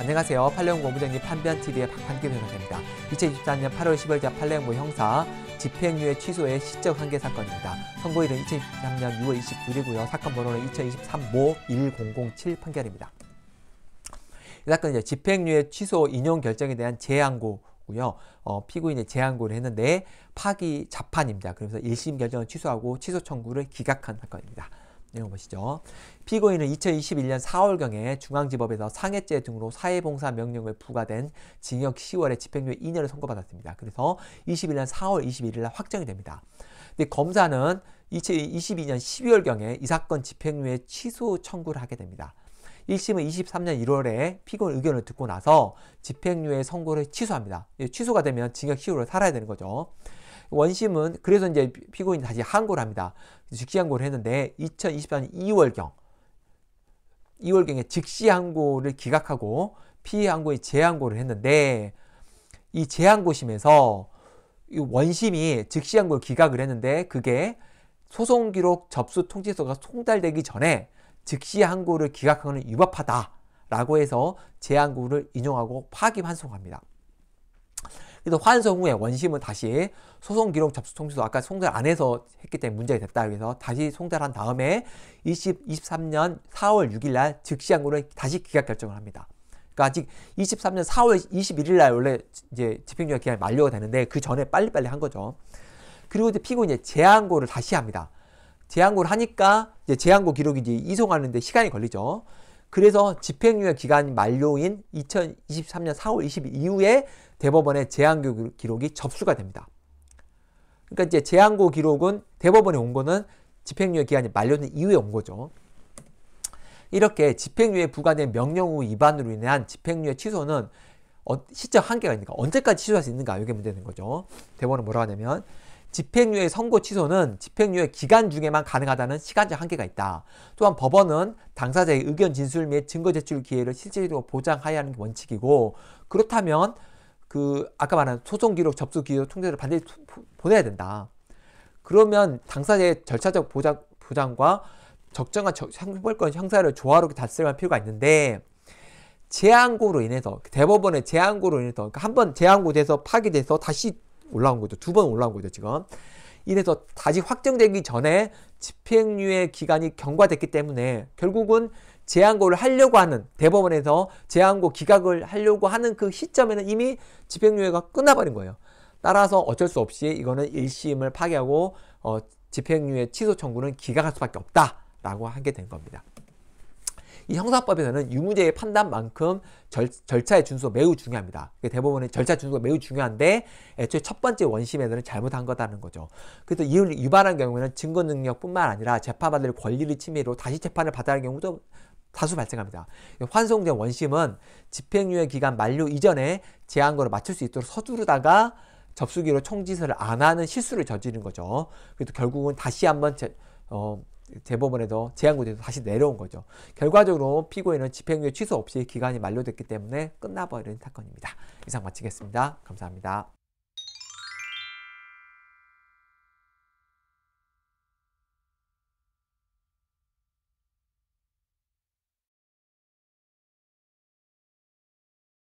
안녕하세요. 팔레옹 공부장님 판변TV의 박한길 변호사입니다. 2024년 8월 10일 자팔레옹 형사 집행유예 취소의 시적 한계 사건입니다. 선고일은 2023년 6월 29일이고요. 사건 번호는 2023모 1007 판결입니다. 이 사건은 이제 집행유예 취소 인용 결정에 대한 재항고 고요 어, 피고인이 재항고를 했는데 파기 자판입니다. 그래서 1심 결정을 취소하고 취소 청구를 기각한 사건입니다. 내용 보시죠. 피고인은 2021년 4월경에 중앙지법에서 상해죄 등으로 사회봉사 명령을 부과된 징역 10월에 집행유예 2년을 선고받았습니다. 그래서 21년 4월 21일 날 확정이 됩니다. 근데 검사는 2022년 12월경에 이 사건 집행유예 취소 청구를 하게 됩니다. 1심은 23년 1월에 피고인 의견을 듣고 나서 집행유예 선고를 취소합니다. 예, 취소가 되면 징역 10월을 살아야 되는 거죠. 원심은 그래서 이제 피고인이 다시 항고를 합니다. 즉시 항고를 했는데 2024년 2월경 2월경에 즉시 항고를 기각하고 피해 항고에 재항고를 했는데 이 재항고심에서 이 원심이 즉시 항고를 기각을 했는데 그게 소송 기록 접수 통지서가 송달되기 전에 즉시 항고를 기각하는 위법하다라고 해서 재항고를 인용하고 파기 환송합니다. 그래서 환송 후에 원심은 다시 소송 기록 접수 통지서 아까 송달 안 해서 했기 때문에 문제가 됐다. 그래서 다시 송달한 다음에 20, 23년 4월 6일 날 즉시 항고를 다시 기각 결정을 합니다. 그러니까 아직 23년 4월 21일 날 원래 이제 집행유예 기간이 만료가 되는데 그 전에 빨리빨리 한 거죠. 그리고 이제 피고 이제 재항고를 다시 합니다. 재항고를 하니까 이제 재항고 기록이 이제 이송하는데 시간이 걸리죠. 그래서 집행유예 기간 만료인 2023년 4월 20일 이후에 대법원의 재항고 기록이 접수가 됩니다. 그러니까 이제 재항고 기록은 대법원에 온 거는 집행유예 기간이 만료된 이후에 온 거죠. 이렇게 집행유예 부과된 명령후 위반으로 인한 집행유예 취소는 어, 시적 한계가 있는가 언제까지 취소할 수 있는가 이게 문제는 거죠. 대법원은 뭐라고 하냐면 집행유예 선고 취소는 집행유예 기간 중에만 가능하다는 시간적 한계가 있다. 또한 법원은 당사자의 의견 진술 및 증거 제출 기회를 실질적으로 보장하야 하는 원칙이고 그렇다면 그 아까 말한 소송 기록 접수 기록 통제를 반드시 보내야 된다. 그러면 당사자의 절차적 보장, 보장과 적정한 형벌권 형사를 조화롭게 다스할 필요가 있는데 재항고로 인해서 대법원의 재항고로 인해서 그러니까 한번 재항고돼서 파기돼서 다시 올라온 거죠. 두 번 올라온 거죠, 지금. 이래서 다시 확정되기 전에 집행유예 기간이 경과됐기 때문에 결국은 재항고를 하려고 하는 대법원에서 재항고 기각을 하려고 하는 그 시점에는 이미 집행유예가 끝나버린 거예요. 따라서 어쩔 수 없이 이거는 1심을 파기하고 어, 집행유예 취소 청구는 기각할 수밖에 없다라고 하게 된 겁니다. 이 형사법에서는 유무죄의 판단만큼 절, 절차의 준수가 매우 중요합니다. 대법원의 절차 준수가 매우 중요한데 애초에 첫 번째 원심에서는 잘못한 거다는 거죠. 그래서 이를 위반한 경우에는 증거 능력뿐만 아니라 재판받을 권리를 침해로 다시 재판을 받아는 경우도 다수 발생합니다. 환송된 원심은 집행유예 기간 만료 이전에 제한거를 맞출 수 있도록 서두르다가 접수기로 총지서를 안 하는 실수를 저지른 거죠. 그래도 결국은 다시 한번 어, 대법원에서 제한구제도 다시 내려온 거죠. 결과적으로 피고인은 집행유예 취소 없이 기간이 만료됐기 때문에 끝나버린 사건입니다. 이상 마치겠습니다. 감사합니다.